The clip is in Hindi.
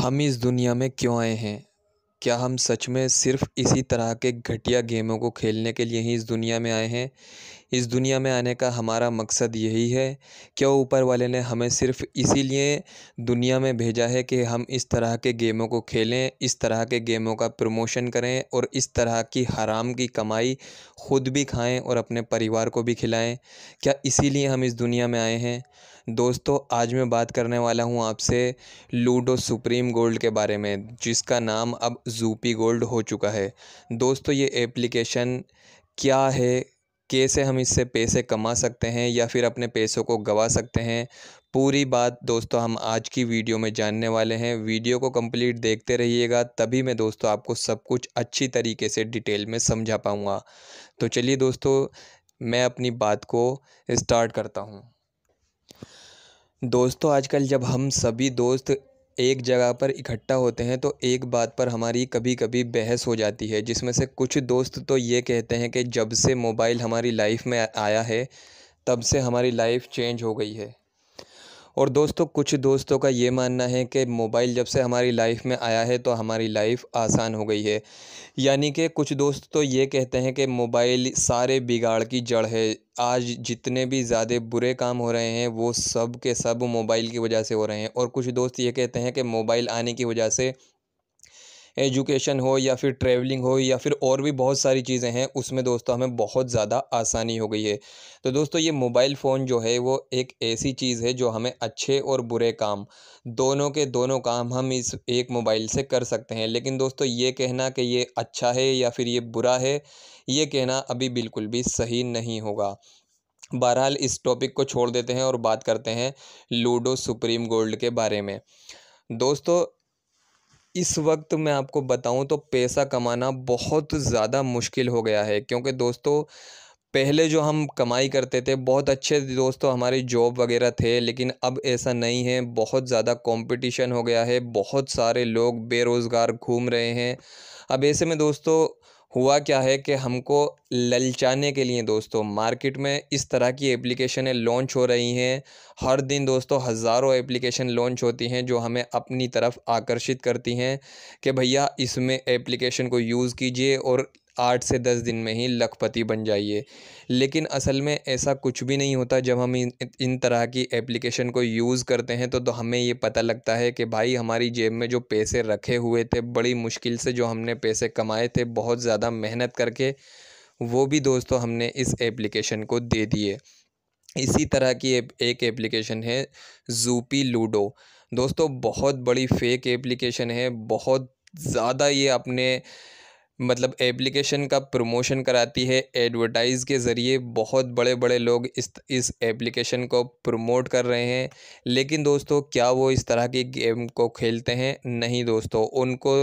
हम इस दुनिया में क्यों आए हैं क्या हम सच में सिर्फ इसी तरह के घटिया गेमों को खेलने के लिए ही इस दुनिया में आए हैं इस दुनिया में आने का हमारा मकसद यही है क्यों ऊपर वाले ने हमें सिर्फ इसीलिए दुनिया में भेजा है कि हम इस तरह के गेमों को खेलें इस तरह के गेमों का प्रमोशन करें और इस तरह की हराम की कमाई ख़ुद भी खाएं और अपने परिवार को भी खिलाएं क्या इसीलिए हम इस दुनिया में आए हैं दोस्तों आज मैं बात करने वाला हूं आपसे लूडो सुप्रीम गोल्ड के बारे में जिसका नाम अब जूपी गोल्ड हो चुका है दोस्तों ये एप्लीकेशन क्या है कैसे हम इससे पैसे कमा सकते हैं या फिर अपने पैसों को गवा सकते हैं पूरी बात दोस्तों हम आज की वीडियो में जानने वाले हैं वीडियो को कंप्लीट देखते रहिएगा तभी मैं दोस्तों आपको सब कुछ अच्छी तरीके से डिटेल में समझा पाऊँगा तो चलिए दोस्तों मैं अपनी बात को स्टार्ट करता हूँ दोस्तों आजकल जब हम सभी दोस्त एक जगह पर इकट्ठा होते हैं तो एक बात पर हमारी कभी कभी बहस हो जाती है जिसमें से कुछ दोस्त तो ये कहते हैं कि जब से मोबाइल हमारी लाइफ में आया है तब से हमारी लाइफ चेंज हो गई है और दोस्तों कुछ दोस्तों का ये मानना है कि मोबाइल जब से हमारी लाइफ में आया है तो हमारी लाइफ आसान हो गई है यानी कि कुछ दोस्त तो ये कहते हैं कि मोबाइल सारे बिगाड़ की जड़ है आज जितने भी ज़्यादा बुरे काम हो रहे हैं वो सब के सब मोबाइल की वजह से हो रहे हैं और कुछ दोस्त ये कहते हैं कि मोबाइल आने की वजह से एजुकेशन हो या फिर ट्रैवलिंग हो या फिर और भी बहुत सारी चीज़ें हैं उसमें दोस्तों हमें बहुत ज़्यादा आसानी हो गई है तो दोस्तों ये मोबाइल फ़ोन जो है वो एक ऐसी चीज़ है जो हमें अच्छे और बुरे काम दोनों के दोनों काम हम इस एक मोबाइल से कर सकते हैं लेकिन दोस्तों ये कहना कि ये अच्छा है या फिर ये बुरा है ये कहना अभी बिल्कुल भी सही नहीं होगा बहरहाल इस टॉपिक को छोड़ देते हैं और बात करते हैं लूडो सुप्रीम गोल्ड के बारे में दोस्तों इस वक्त मैं आपको बताऊं तो पैसा कमाना बहुत ज़्यादा मुश्किल हो गया है क्योंकि दोस्तों पहले जो हम कमाई करते थे बहुत अच्छे दोस्तों हमारे जॉब वगैरह थे लेकिन अब ऐसा नहीं है बहुत ज़्यादा कंपटीशन हो गया है बहुत सारे लोग बेरोज़गार घूम रहे हैं अब ऐसे में दोस्तों हुआ क्या है कि हमको ललचाने के लिए दोस्तों मार्केट में इस तरह की एप्लीकेशनें लॉन्च हो रही हैं हर दिन दोस्तों हज़ारों एप्लीकेशन लॉन्च होती हैं जो हमें अपनी तरफ आकर्षित करती हैं कि भैया इसमें एप्लीकेशन को यूज़ कीजिए और आठ से दस दिन में ही लखपति बन जाइए लेकिन असल में ऐसा कुछ भी नहीं होता जब हम इन इन तरह की एप्लीकेशन को यूज़ करते हैं तो, तो हमें ये पता लगता है कि भाई हमारी जेब में जो पैसे रखे हुए थे बड़ी मुश्किल से जो हमने पैसे कमाए थे बहुत ज़्यादा मेहनत करके वो भी दोस्तों हमने इस एप्लीकेशन को दे दिए इसी तरह की एक एप्लीकेशन है जूपी लूडो दोस्तों बहुत बड़ी फेक एप्लीकेशन है बहुत ज़्यादा ये अपने मतलब एप्लीकेशन का प्रमोशन कराती है एडवर्टाइज़ के ज़रिए बहुत बड़े बड़े लोग इस इस एप्लीकेशन को प्रमोट कर रहे हैं लेकिन दोस्तों क्या वो इस तरह की गेम को खेलते हैं नहीं दोस्तों उनको